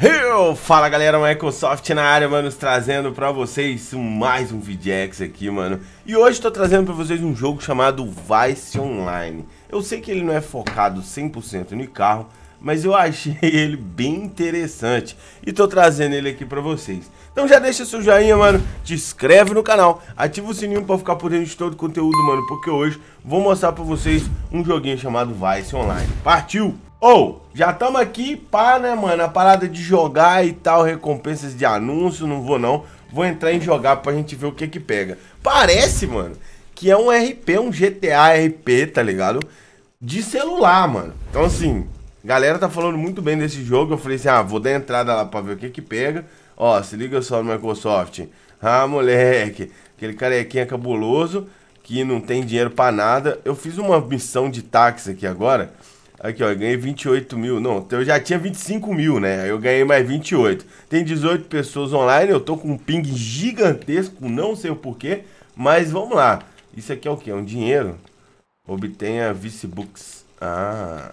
Eu, fala galera, Microsoft na área, mano, trazendo pra vocês mais um VGX aqui, mano. E hoje tô trazendo pra vocês um jogo chamado Vice Online. Eu sei que ele não é focado 100% no carro, mas eu achei ele bem interessante e tô trazendo ele aqui pra vocês. Então já deixa seu joinha, mano, te inscreve no canal, ativa o sininho pra ficar por dentro de todo o conteúdo, mano, porque hoje vou mostrar pra vocês um joguinho chamado Vice Online. Partiu! Ou, oh, já estamos aqui, pá, né, mano? A parada de jogar e tal, recompensas de anúncio, não vou não. Vou entrar em jogar pra gente ver o que que pega. Parece, mano, que é um RP, um GTA RP, tá ligado? De celular, mano. Então, assim, galera tá falando muito bem desse jogo. Eu falei assim, ah, vou dar entrada lá pra ver o que que pega. Ó, se liga só no Microsoft. Ah, moleque, aquele carequinha cabuloso que não tem dinheiro pra nada. Eu fiz uma missão de táxi aqui agora... Aqui, ó, ganhei 28 mil. Não, eu já tinha 25 mil, né? Aí eu ganhei mais 28. Tem 18 pessoas online, eu tô com um ping gigantesco, não sei o porquê, mas vamos lá. Isso aqui é o quê? É um dinheiro? Obtenha Vicebooks. Ah,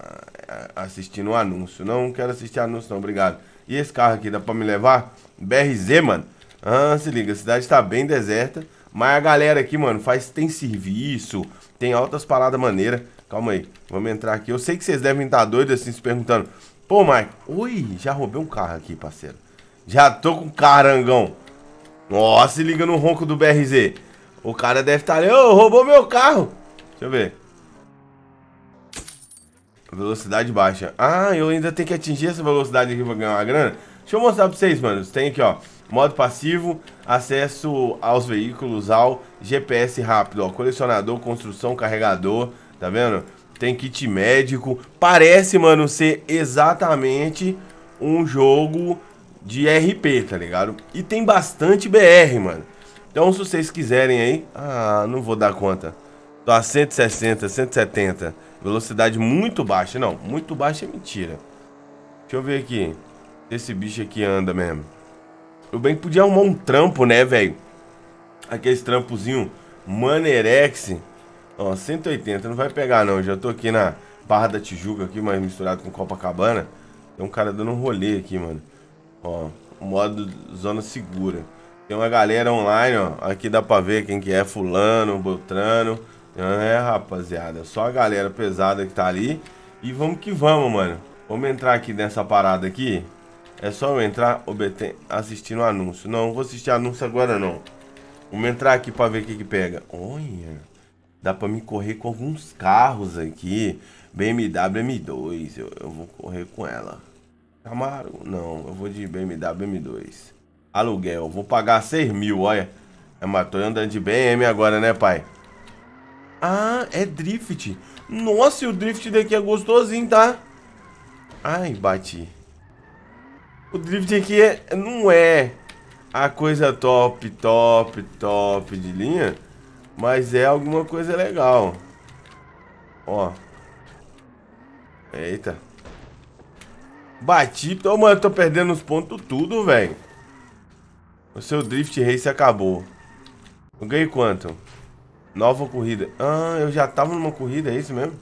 assistindo um anúncio. Não quero assistir anúncio, não, obrigado. E esse carro aqui, dá pra me levar? BRZ, mano. Ah, se liga, a cidade tá bem deserta. Mas a galera aqui, mano, faz tem serviço, tem altas paradas maneiras. Calma aí, vamos entrar aqui. Eu sei que vocês devem estar doidos assim, se perguntando. Pô, Mike, ui, já roubei um carro aqui, parceiro. Já tô com carangão. Nossa, se liga no ronco do BRZ. O cara deve estar ali, ô, oh, roubou meu carro. Deixa eu ver. Velocidade baixa. Ah, eu ainda tenho que atingir essa velocidade aqui pra ganhar uma grana. Deixa eu mostrar pra vocês, mano. Tem aqui, ó. Modo passivo, acesso aos veículos, ao GPS rápido, ó. Colecionador, construção, carregador. Tá vendo? Tem kit médico. Parece, mano, ser exatamente um jogo de RP, tá ligado? E tem bastante BR, mano. Então, se vocês quiserem aí... Ah, não vou dar conta. Tô a 160, 170. Velocidade muito baixa. Não, muito baixa é mentira. Deixa eu ver aqui. Esse bicho aqui anda mesmo. Eu bem podia arrumar um trampo, né, velho? Aqueles trampozinho Manerex Ó, 180, não vai pegar não. Já tô aqui na Barra da Tijuca aqui, mas misturado com Copacabana. Tem um cara dando um rolê aqui, mano. Ó, modo zona segura. Tem uma galera online, ó. Aqui dá pra ver quem que é, fulano, botrano. É, rapaziada, só a galera pesada que tá ali. E vamos que vamos, mano. Vamos entrar aqui nessa parada aqui. É só eu entrar obter, assistindo o anúncio. Não, não vou assistir anúncio agora, não. Vamos entrar aqui pra ver o que que pega. Olha... Dá pra me correr com alguns carros aqui. BMW M2, eu, eu vou correr com ela. Camaro, não, eu vou de BMW M2. Aluguel, vou pagar 6 mil, olha. É, mas tô andando de BM agora, né, pai? Ah, é drift. Nossa, o drift daqui é gostosinho, tá? Ai, bati. O drift aqui é, não é a coisa top, top, top de linha. Mas é alguma coisa legal. Ó. Eita. Bati. Ô, oh, mano, tô perdendo os pontos tudo, velho. O seu Drift Race acabou. Eu ganhei quanto? Nova corrida. Ah, eu já tava numa corrida, é isso mesmo?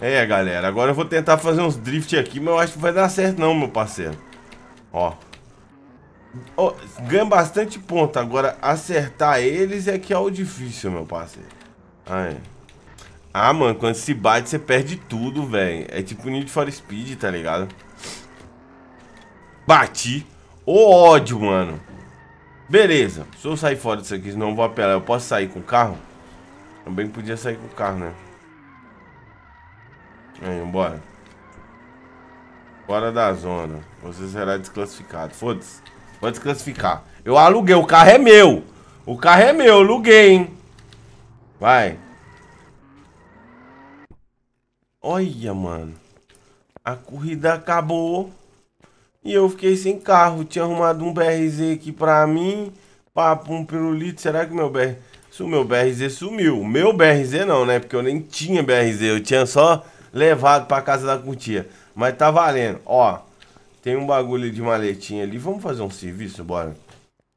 É, galera. Agora eu vou tentar fazer uns drift aqui, mas eu acho que vai dar certo não, meu parceiro. Ó. Oh, ganha bastante ponto. Agora, acertar eles é que é o difícil, meu parceiro. Ai. Ah, mano, quando se bate, você perde tudo, velho. É tipo Need for Speed, tá ligado? Bati. O ódio, mano. Beleza. Se eu sair fora disso aqui, senão eu vou apelar. Eu posso sair com o carro? Também podia sair com o carro, né? Aí, Fora da zona. Você será desclassificado. Foda-se. Vou desclassificar. Eu aluguei, o carro é meu. O carro é meu, aluguei, hein. Vai. Olha, mano. A corrida acabou. E eu fiquei sem carro. Tinha arrumado um BRZ aqui pra mim. Papo, um pirulito. Será que meu BR... Se o meu BRZ sumiu. Meu BRZ não, né? Porque eu nem tinha BRZ. Eu tinha só levado pra casa da curtia. Mas tá valendo. Ó. Tem um bagulho de maletinha ali. Vamos fazer um serviço? Bora.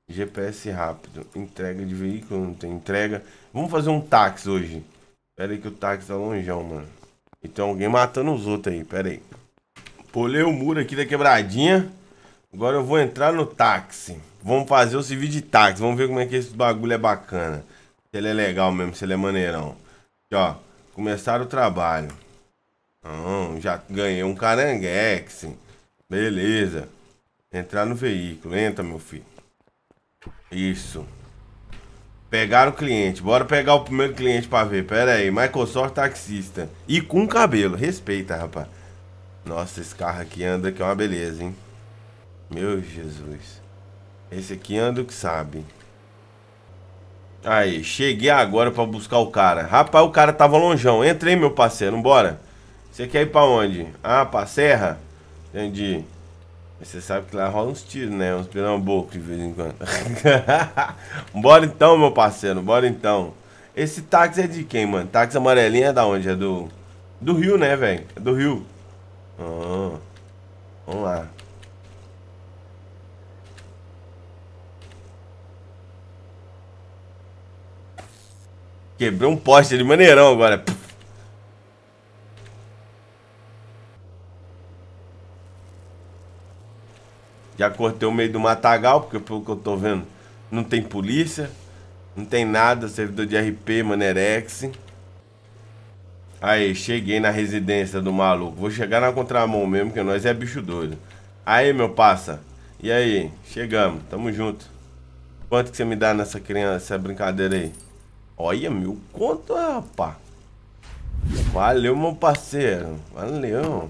GPS rápido. Entrega de veículo, não tem entrega. Vamos fazer um táxi hoje. Pera aí que o táxi tá longeão, mano. E tem alguém matando os outros aí, pera aí. Polei o muro aqui da quebradinha. Agora eu vou entrar no táxi. Vamos fazer o serviço de táxi. Vamos ver como é que esse bagulho é bacana. Se ele é legal mesmo, se ele é maneirão. Aqui, ó. Começaram o trabalho. Ah, já ganhei um caranguexe. Beleza. Entrar no veículo. Entra, meu filho. Isso. Pegar o cliente. Bora pegar o primeiro cliente pra ver. Pera aí. Microsoft taxista. E com cabelo. Respeita, rapaz. Nossa, esse carro aqui anda que é uma beleza, hein? Meu Jesus. Esse aqui anda o que sabe. Aí, cheguei agora pra buscar o cara. Rapaz, o cara tava lonjão. Entrei, meu parceiro. Vambora. Você quer ir pra onde? Ah, pra serra? Entendi. Você sabe que lá rola uns tiros, né? Uns pirambucos de vez em quando. bora então, meu parceiro, bora então. Esse táxi é de quem, mano? Táxi amarelinho é da onde? É do. Do Rio, né, velho? É do Rio. Ah, vamos lá. Quebrou um poste de maneirão agora. Já cortei o meio do matagal, porque pelo que eu tô vendo, não tem polícia, não tem nada, servidor de RP, Manerex. Aí, cheguei na residência do maluco. Vou chegar na contramão mesmo, que nós é bicho doido. Aí, meu passa. E aí? Chegamos, tamo junto. Quanto que você me dá nessa criança, essa brincadeira aí? Olha, mil conto, rapá. Valeu, meu parceiro. Valeu.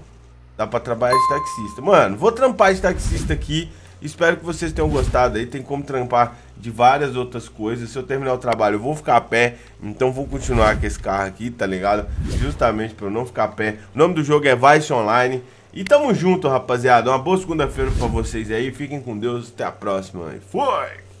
Dá pra trabalhar de taxista. Mano, vou trampar de taxista aqui. Espero que vocês tenham gostado aí. Tem como trampar de várias outras coisas. Se eu terminar o trabalho, eu vou ficar a pé. Então vou continuar com esse carro aqui, tá ligado? Justamente pra eu não ficar a pé. O nome do jogo é Vice Online. E tamo junto, rapaziada. Uma boa segunda-feira pra vocês aí. Fiquem com Deus. Até a próxima. E foi!